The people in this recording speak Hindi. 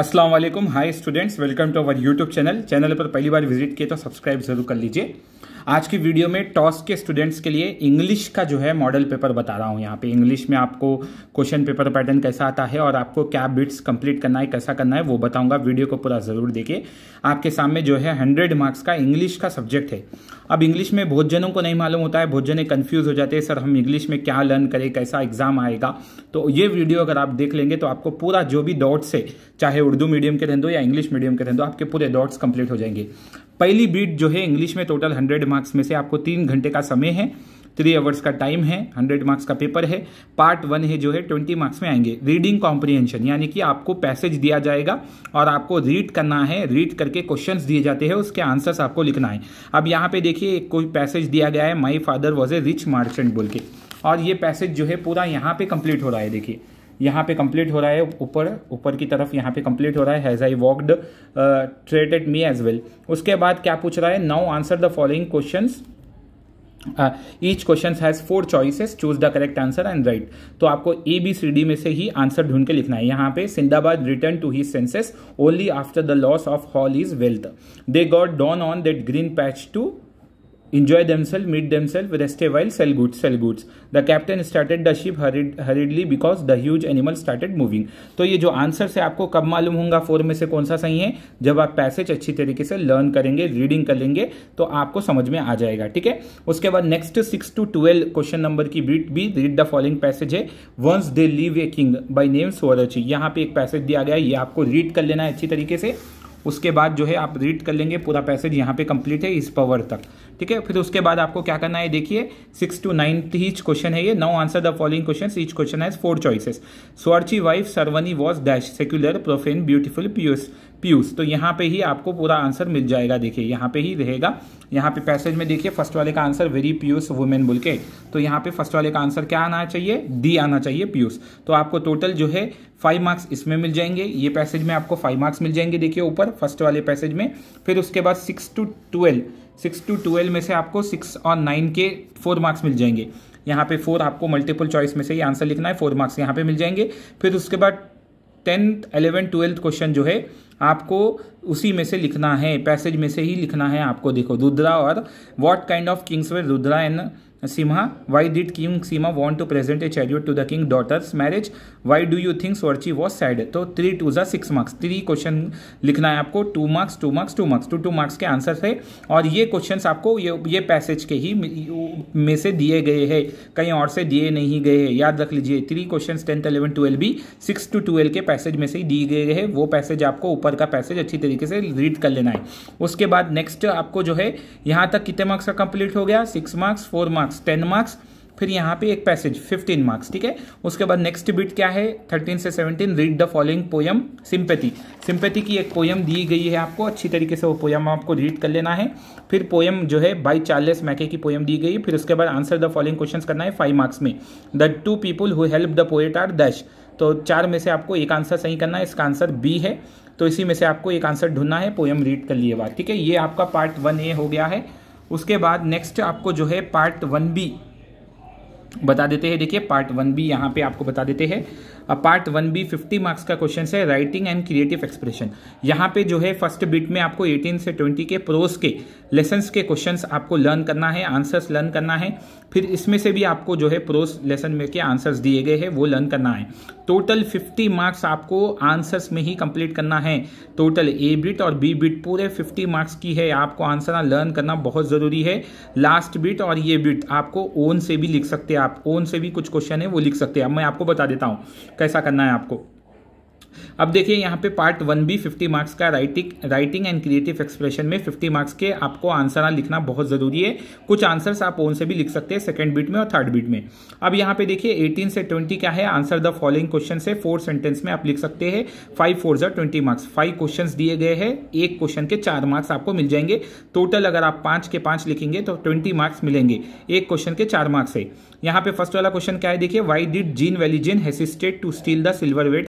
अस्सलाम वालेकुम hi students welcome to our YouTube channel channel पर पहली बार विजिट किए तो सब्सक्राइब जरूर कर लीजिए आज की वीडियो में टॉस के स्टूडेंट्स के लिए इंग्लिश का जो है मॉडल पेपर बता रहा हूँ यहाँ पे इंग्लिश में आपको क्वेश्चन पेपर पैटर्न कैसा आता है और आपको क्या बिट्स कंप्लीट करना है कैसा करना है वो बताऊँगा वीडियो को पूरा ज़रूर देखिए आपके सामने जो है हंड्रेड मार्क्स का इंग्लिश का सब्जेक्ट है अब इंग्लिश में बहुत जनों को नहीं मालूम होता है बहुत जने कन्फ्यूज़ हो जाते हैं सर हम इंग्लिश में क्या लर्न करें कैसा एग्ज़ाम आएगा तो ये वीडियो अगर आप देख लेंगे तो आपको पूरा जो भी डॉट्स है चाहे उर्दू मीडियम के रहें दो या इंग्लिश मीडियम के रहें दो आपके पूरे डॉट्स कंप्लीट हो जाएंगे पहली बीट जो है इंग्लिश में टोटल हंड्रेड मार्क्स में से आपको तीन घंटे का समय है थ्री आवर्स का टाइम है हंड्रेड मार्क्स का पेपर है पार्ट वन है जो है ट्वेंटी मार्क्स में आएंगे रीडिंग कॉम्प्रिहेंशन यानी कि आपको पैसेज दिया जाएगा और आपको रीड करना है रीड करके क्वेश्चंस दिए जाते हैं उसके आंसर्स आपको लिखना है अब यहाँ पे देखिए एक कोई पैसेज दिया गया है my father was a rich merchant बोल के और ये पैसेज जो है पूरा यहाँ पे कंप्लीट हो रहा है देखिए यहाँ पे कंप्लीट हो रहा है ऊपर ऊपर की तरफ यहाँ पे कंप्लीट हो रहा है has I walked traded me as well उसके बाद क्या पूछ रहा है now answer the following question each question has four choices choose the correct answer and write तो आपको ए बी सी डी में से ही आंसर ढूंढ के लिखना है यहाँ पे Sindbad return to he senses only after the loss of all his wealth they got down on that green patch to enjoy themselves, meet themselves, rest a while, sell goods, sell goods. The captain started the ship hurried, hurriedly because the huge animal started moving. तो ये जो आंसर है आपको कब मालूम होगा फोर में से कौन सा सही है जब आप पैसेज अच्छी तरीके से लर्न करेंगे रीडिंग करेंगे तो आपको समझ में आ जाएगा ठीक है उसके बाद next six to twelve question number की बीट भी रीड द फॉलोइंग पैसेज है once they live a king by name स्वरची यहाँ पे एक पैसेज दिया गया ये आपको रीड कर लेना है अच्छी तरीके से उसके बाद जो है आप रीड कर लेंगे पूरा पैसेज यहाँ पे कंप्लीट है इस पावर तक ठीक है फिर उसके बाद आपको क्या करना है देखिए six to ninth each question है ये now answer the following question each question has four choices स्वर्ची वाइफ सर्वनी was dash secular profane beautiful pious पीयूष तो यहाँ पे ही आपको पूरा आंसर मिल जाएगा देखिए यहाँ पे ही रहेगा यहाँ पे पैसेज में देखिए फर्स्ट वाले का आंसर वेरी पीयूष वुमेन बोल के तो यहाँ पे फर्स्ट वाले का आंसर क्या आना चाहिए डी आना चाहिए पीयूष तो आपको टोटल जो है फाइव मार्क्स इसमें मिल जाएंगे ये पैसेज में आपको फाइव मार्क्स मिल जाएंगे देखिए ऊपर फर्स्ट वाले पैसेज में फिर उसके बाद six to twelve six to twelve में से आपको सिक्स और नाइन के फोर मार्क्स मिल जाएंगे यहाँ पे फोर आपको मल्टीपल चॉइस में से ही आंसर लिखना है फोर मार्क्स यहाँ पे मिल जाएंगे फिर उसके बाद टेंथ एलेवेंथ ट्वेल्थ क्वेश्चन जो है आपको उसी में से लिखना है पैसेज में से ही लिखना है आपको देखो रुद्रा और what kind of kings were Rudra and Seema why did king Seema want to present a chariot to the king daughter's marriage why do you think सोर्ची वॉज सैड तो थ्री टू ज़ा सिक्स मार्क्स थ्री क्वेश्चन लिखना है आपको two marks two marks two marks two two marks के आंसर थे और ये क्वेश्चन आपको ये ये पैसेज के ही में से दिए गए हैं कहीं और से दिए नहीं गए हैं याद रख लीजिए three question tenth eleven twelve भी सिक्स टू ट्वेल्व के पैसेज में से ही दिए गए हैं वो पैसेज आपको ऊपर का पैसेज अच्छी तरीके से रीड कर लेना है उसके बाद नेक्स्ट आपको जो है यहाँ तक कितने मार्क्स का कंप्लीट हो गया six marks four marks marks ten marks फिर यहाँ पे एक पैसेज 15 मार्क्स ठीक है उसके बाद नेक्स्ट बिट क्या है 13 से 17 read the following poem sympathy sympathy की एक पोयम दी गई है आपको अच्छी तरीके से वो पोयम आपको रीड कर लेना है फिर पोयम जो है बाई चार्लेस मैके की पोयम दी गई फिर उसके बाद आंसर द फॉलोइंग क्वेश्चन करना है फाइव मार्क्स में the two people who help the poet are dash तो चार में से आपको एक आंसर सही करना है इसका आंसर बी है तो इसी में से आपको एक आंसर ढूंढना है पोयम रीड कर लिए बात ठीक है ये आपका पार्ट वन ए हो गया है उसके बाद नेक्स्ट आपको जो है पार्ट वन बी बता देते हैं देखिए पार्ट वन बी यहाँ पे आपको बता देते हैं part one B fifty marks का क्वेश्चन है राइटिंग एंड क्रिएटिव एक्सप्रेशन यहाँ पे जो है फर्स्ट बिट में आपको 18 से 20 के प्रोस के लेसन्स के क्वेश्चंस आपको लर्न करना है आंसर्स लर्न करना है फिर इसमें से भी आपको जो है प्रोस लेसन में के आंसर्स दिए गए हैं वो लर्न करना है टोटल 50 मार्क्स आपको आंसर्स में ही कंप्लीट करना है टोटल ए बिट और बी बिट पूरे 50 मार्क्स की है आपको आंसर लर्न करना बहुत ज़रूरी है लास्ट बिट और ये बिट आपको ओन से भी लिख सकते हैं आप कौन से भी कुछ क्वेश्चन है वो लिख सकते हैं अब मैं आपको बता देता हूँ कैसा करना है आपको अब देखिए यहाँ पे पार्ट वन भी 50 मार्क्स का writing writing and creative expression में 50 मार्क्स के आपको आंसर ना लिखना बहुत ज़रूरी है कुछ आंसर्स आप ओन से भी लिख सकते हैं सेकेंड बीट में और थर्ड बीट में अब यहाँ पे देखिए 18 से 20 क्या है आंसर द फॉलोइंग क्वेश्चन से फोर सेंटेंस में आप लिख सकते हैं five four are twenty marks five question दिए गए हैं एक क्वेश्चन के चार मार्क्स आपको मिल जाएंगे टोटल अगर आप पांच के पांच लिखेंगे तो ट्वेंटी मार्क्स मिलेंगे एक क्वेश्चन के चार मार्क्स है यहाँ पे फर्स्ट वाला क्वेश्चन क्या है देखिए why did Jean Valjean hesitated to steal the silver wait